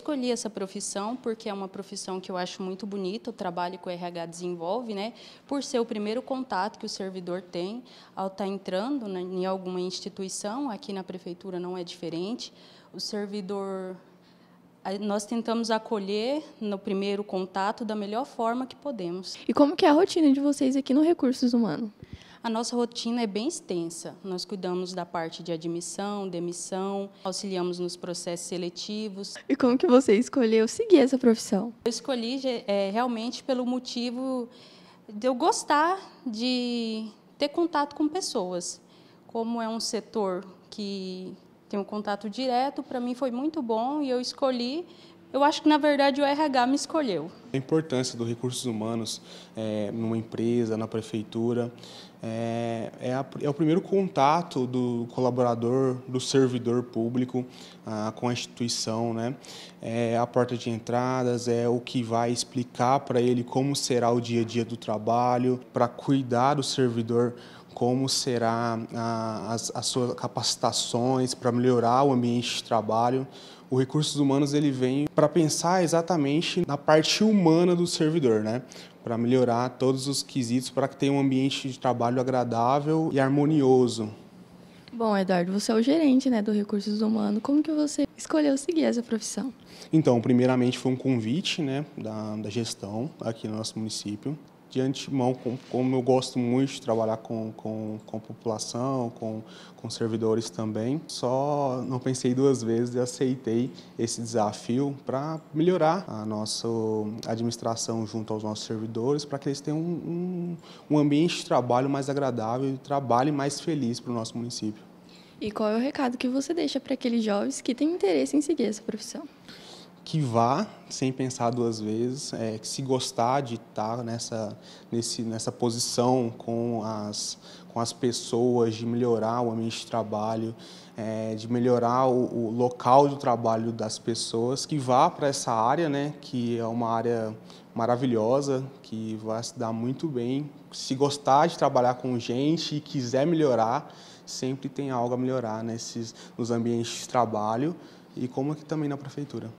escolhi essa profissão porque é uma profissão que eu acho muito bonita, o trabalho que o RH desenvolve, né? Por ser o primeiro contato que o servidor tem ao estar tá entrando né, em alguma instituição, aqui na prefeitura não é diferente. O servidor nós tentamos acolher no primeiro contato da melhor forma que podemos. E como que é a rotina de vocês aqui no Recursos Humanos? A nossa rotina é bem extensa. Nós cuidamos da parte de admissão, demissão, auxiliamos nos processos seletivos. E como que você escolheu seguir essa profissão? Eu escolhi é, realmente pelo motivo de eu gostar de ter contato com pessoas. Como é um setor que tem um contato direto, para mim foi muito bom e eu escolhi. Eu acho que, na verdade, o RH me escolheu a importância dos recursos humanos é, numa empresa, na prefeitura. É, é, a, é, o primeiro contato do colaborador, do servidor público ah, com a instituição, né? É a porta de entradas, é o que vai explicar para ele como será o dia a dia do trabalho, para cuidar do servidor como será a, as, as suas capacitações para melhorar o ambiente de trabalho. O recursos humanos ele vem para pensar exatamente na parte humana do servidor, né? Para melhorar todos os quesitos para que tenha um ambiente de trabalho agradável e harmonioso. Bom, Eduardo, você é o gerente, né, do recursos humanos. Como que você escolheu seguir essa profissão? Então, primeiramente foi um convite, né, da, da gestão aqui no nosso município de antemão, como, eu gosto muito de trabalhar com, com, com população, com, com servidores também, só não pensei duas vezes e aceitei esse desafio para melhorar a nossa administração junto aos nossos servidores, para que eles tenham um, um, um ambiente de trabalho mais agradável e trabalho mais feliz para o nosso município. E qual é o recado que você deixa para aqueles jovens que têm interesse em seguir essa profissão? que vá sem pensar duas vezes, é, que se gostar de estar nessa, nesse, nessa posição com as, com as pessoas, de melhorar o ambiente de trabalho, é, de melhorar o, o, local do trabalho das pessoas, que vá para essa área, né, que é uma área maravilhosa, que vai se dar muito bem. Se gostar de trabalhar com gente e quiser melhorar, sempre tem algo a melhorar nesses, nos ambientes de trabalho e como aqui também na prefeitura.